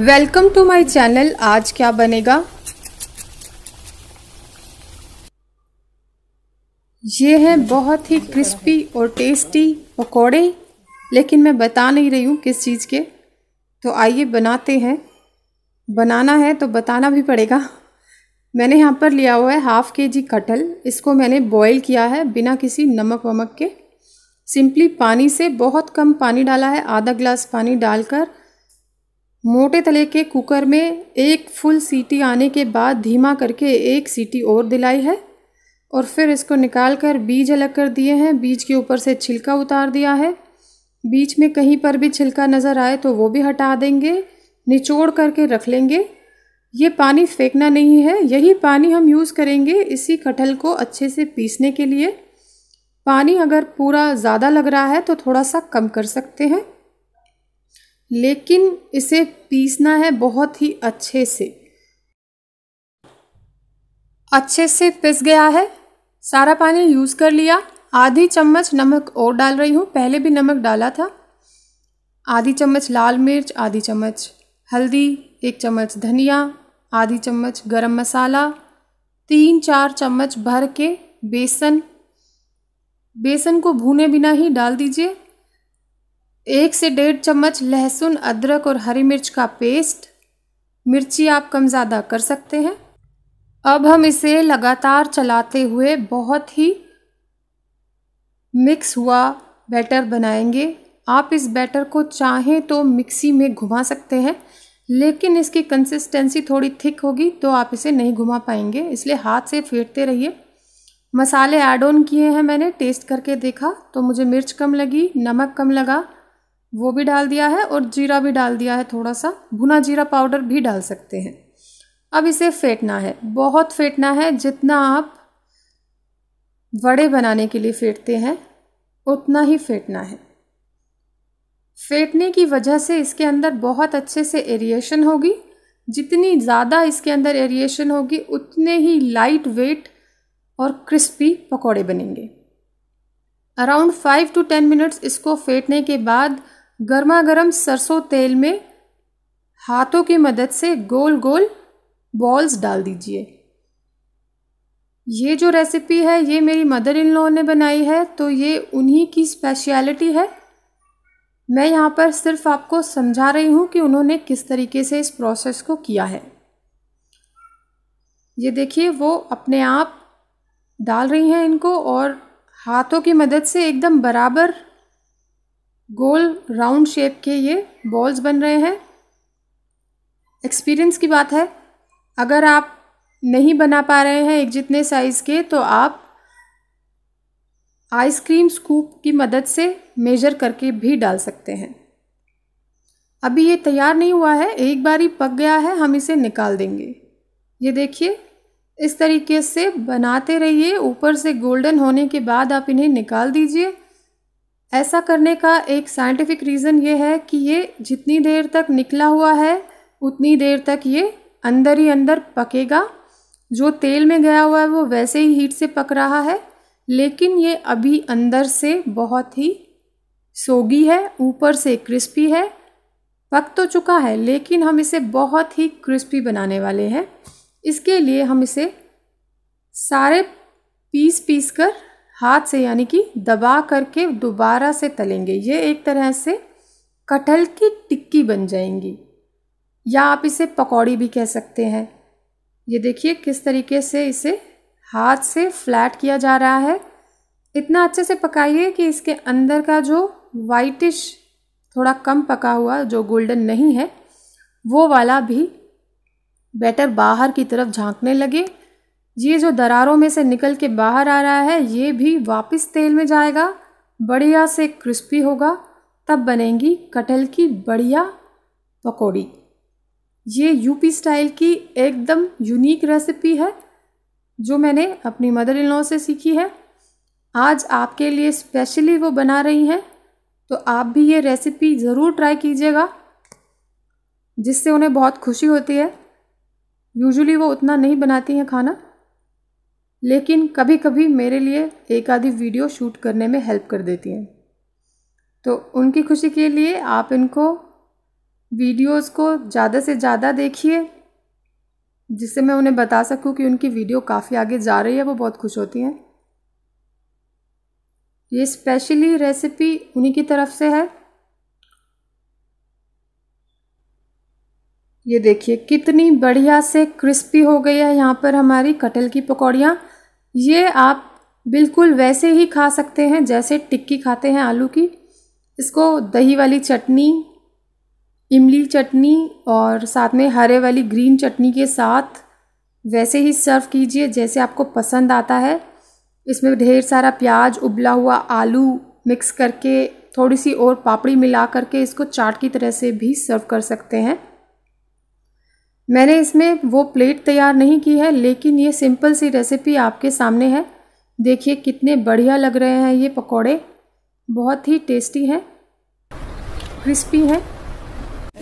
welcome to my channel आज क्या बनेगा ये हैं बहुत ही क्रिस्पी और टेस्टी पकौड़े लेकिन मैं बता नहीं रही हूँ किस चीज़ के तो आइए बनाते हैं बनाना है तो बताना भी पड़ेगा मैंने यहाँ पर लिया हुआ है हाफ़ के जी कटहल इसको मैंने बॉईल किया है बिना किसी नमक वमक के सिंपली पानी से बहुत कम पानी डाला है आधा ग्लास पानी डालकर मोटे तले के कुकर में एक फुल सीटी आने के बाद धीमा करके एक सीटी और दिलाई है और फिर इसको निकाल कर बीज अलग कर दिए हैं बीज के ऊपर से छिलका उतार दिया है बीच में कहीं पर भी छिलका नज़र आए तो वो भी हटा देंगे निचोड़ करके रख लेंगे ये पानी फेंकना नहीं है यही पानी हम यूज़ करेंगे इसी कटहल को अच्छे से पीसने के लिए पानी अगर पूरा ज़्यादा लग रहा है तो थोड़ा सा कम कर सकते हैं लेकिन इसे पीसना है बहुत ही अच्छे से अच्छे से पिस गया है सारा पानी यूज़ कर लिया आधी चम्मच नमक और डाल रही हूँ पहले भी नमक डाला था आधी चम्मच लाल मिर्च आधी चम्मच हल्दी एक चम्मच धनिया आधी चम्मच गरम मसाला तीन चार चम्मच भर के बेसन बेसन को भूने बिना ही डाल दीजिए एक से डेढ़ चम्मच लहसुन अदरक और हरी मिर्च का पेस्ट मिर्ची आप कम ज़्यादा कर सकते हैं अब हम इसे लगातार चलाते हुए बहुत ही मिक्स हुआ बैटर बनाएंगे आप इस बैटर को चाहें तो मिक्सी में घुमा सकते हैं लेकिन इसकी कंसिस्टेंसी थोड़ी थिक होगी तो आप इसे नहीं घुमा पाएंगे इसलिए हाथ से फेंटते रहिए मसाले ऐड ऑन किए हैं मैंने टेस्ट करके देखा तो मुझे मिर्च कम लगी नमक कम लगा वो भी डाल दिया है और जीरा भी डाल दिया है थोड़ा सा भुना जीरा पाउडर भी डाल सकते हैं अब इसे फेंटना है बहुत फेंटना है जितना आप वड़े बनाने के लिए फेंटते हैं उतना ही फेंटना है फेंटने की वजह से इसके अंदर बहुत अच्छे से एरिएशन होगी जितनी ज़्यादा इसके अंदर एरिएशन होगी उतने ही लाइट वेट और क्रिस्पी पकौड़े बनेंगे around five to ten minutes इसको फेंटने के बाद गर्मा गर्म सरसों तेल में हाथों की मदद से गोल गोल बॉल्स डाल दीजिए ये जो रेसिपी है ये मेरी मदर इन लॉ ने बनाई है तो ये उन्हीं की स्पेशलिटी है मैं यहाँ पर सिर्फ आपको समझा रही हूँ कि उन्होंने किस तरीके से इस प्रोसेस को किया है ये देखिए वो अपने आप डाल रही हैं इनको और हाथों की मदद से एकदम बराबर गोल राउंड शेप के ये बॉल्स बन रहे हैं एक्सपीरियंस की बात है अगर आप नहीं बना पा रहे हैं एक जितने साइज़ के तो आप आइसक्रीम स्कूप की मदद से मेजर करके भी डाल सकते हैं अभी ये तैयार नहीं हुआ है एक बार ही पक गया है हम इसे निकाल देंगे ये देखिए इस तरीके से बनाते रहिए ऊपर से गोल्डन होने के बाद आप इन्हें निकाल दीजिए ऐसा करने का एक साइंटिफिक रीज़न ये है कि ये जितनी देर तक निकला हुआ है उतनी देर तक ये अंदर ही अंदर पकेगा जो तेल में गया हुआ है वो वैसे ही हीट से पक रहा है लेकिन ये अभी अंदर से बहुत ही सोगी है ऊपर से क्रिस्पी है पक तो चुका है लेकिन हम इसे बहुत ही क्रिस्पी बनाने वाले हैं इसके लिए हम इसे सारे पीस पीस कर हाथ से यानी कि दबा करके दोबारा से तलेंगे ये एक तरह से कटहल की टिक्की बन जाएंगी या आप इसे पकौड़ी भी कह सकते हैं ये देखिए किस तरीके से इसे हाथ से फ्लैट किया जा रहा है इतना अच्छे से पकाइए कि इसके अंदर का जो वाइटिश थोड़ा कम पका हुआ जो गोल्डन नहीं है वो वाला भी बैटर बाहर की तरफ झांकने लगे ये जो दरारों में से निकल के बाहर आ रहा है ये भी वापस तेल में जाएगा बढ़िया से क्रिस्पी होगा तब बनेंगी कटहल की बढ़िया पकौड़ी ये यूपी स्टाइल की एकदम यूनिक रेसिपी है जो मैंने अपनी मदर इन लॉ से सीखी है आज आपके लिए स्पेशली वो बना रही हैं तो आप भी ये रेसिपी ज़रूर ट्राई कीजिएगा जिससे उन्हें बहुत खुशी होती है यूजुअली वो उतना नहीं बनाती हैं खाना लेकिन कभी कभी मेरे लिए एक आधी वीडियो शूट करने में हेल्प कर देती हैं तो उनकी खुशी के लिए आप इनको वीडियोस को ज़्यादा से ज़्यादा देखिए जिससे मैं उन्हें बता सकूं कि उनकी वीडियो काफ़ी आगे जा रही है वो बहुत खुश होती हैं ये स्पेशली रेसिपी उन्हीं की तरफ से है ये देखिए कितनी बढ़िया से क्रिस्पी हो गई है यहाँ पर हमारी कटहल की पकौड़ियाँ ये आप बिल्कुल वैसे ही खा सकते हैं जैसे टिक्की खाते हैं आलू की इसको दही वाली चटनी इमली चटनी और साथ में हरे वाली ग्रीन चटनी के साथ वैसे ही सर्व कीजिए जैसे आपको पसंद आता है इसमें ढेर सारा प्याज उबला हुआ आलू मिक्स करके थोड़ी सी और पापड़ी मिला करके इसको चाट की तरह से भी सर्व कर सकते हैं मैंने इसमें वो प्लेट तैयार नहीं की है लेकिन ये सिंपल सी रेसिपी आपके सामने है देखिए कितने बढ़िया लग रहे हैं ये पकोड़े बहुत ही टेस्टी हैं क्रिस्पी हैं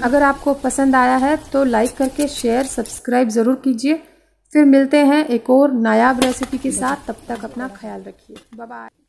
अगर आपको पसंद आया है तो लाइक करके शेयर सब्सक्राइब ज़रूर कीजिए फिर मिलते हैं एक और नायाब रेसिपी के साथ तब तक अपना ख्याल रखिए बाय